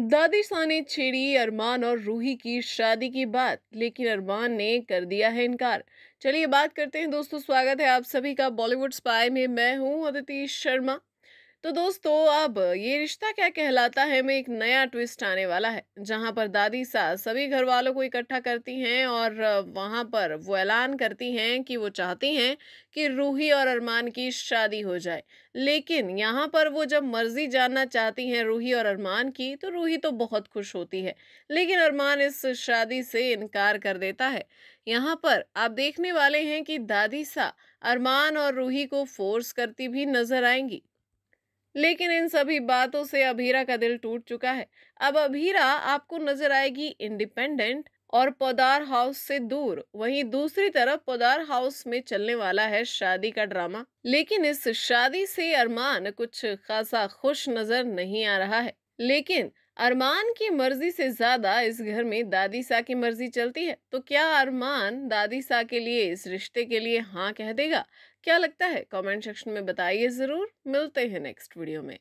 दादी ने छेड़ी अरमान और रूही की शादी की बात लेकिन अरमान ने कर दिया है इनकार चलिए बात करते हैं दोस्तों स्वागत है आप सभी का बॉलीवुड स्पाई में मैं हूं अदिति शर्मा तो दोस्तों अब ये रिश्ता क्या कहलाता है में एक नया ट्विस्ट आने वाला है जहाँ पर दादी सास सभी घर वालों को इकट्ठा करती हैं और वहाँ पर वो ऐलान करती हैं कि वो चाहती हैं कि रूही और अरमान की शादी हो जाए लेकिन यहाँ पर वो जब मर्जी जानना चाहती हैं रूही और अरमान की तो रूही तो बहुत खुश होती है लेकिन अरमान इस शादी से इनकार कर देता है यहाँ पर आप देखने वाले हैं कि दादी सा अरमान और रूही को फोर्स करती भी नजर आएंगी लेकिन इन सभी बातों से अभीरा का दिल टूट चुका है अब अभीरा आपको नजर आएगी इंडिपेंडेंट और पोदार हाउस से दूर वहीं दूसरी तरफ पोदार हाउस में चलने वाला है शादी का ड्रामा लेकिन इस शादी से अरमान कुछ खासा खुश नजर नहीं आ रहा है लेकिन अरमान की मर्जी से ज्यादा इस घर में दादी सा की मर्जी चलती है तो क्या अरमान दादी सा के लिए इस रिश्ते के लिए हाँ कह देगा क्या लगता है कमेंट सेक्शन में बताइए ज़रूर मिलते हैं नेक्स्ट वीडियो में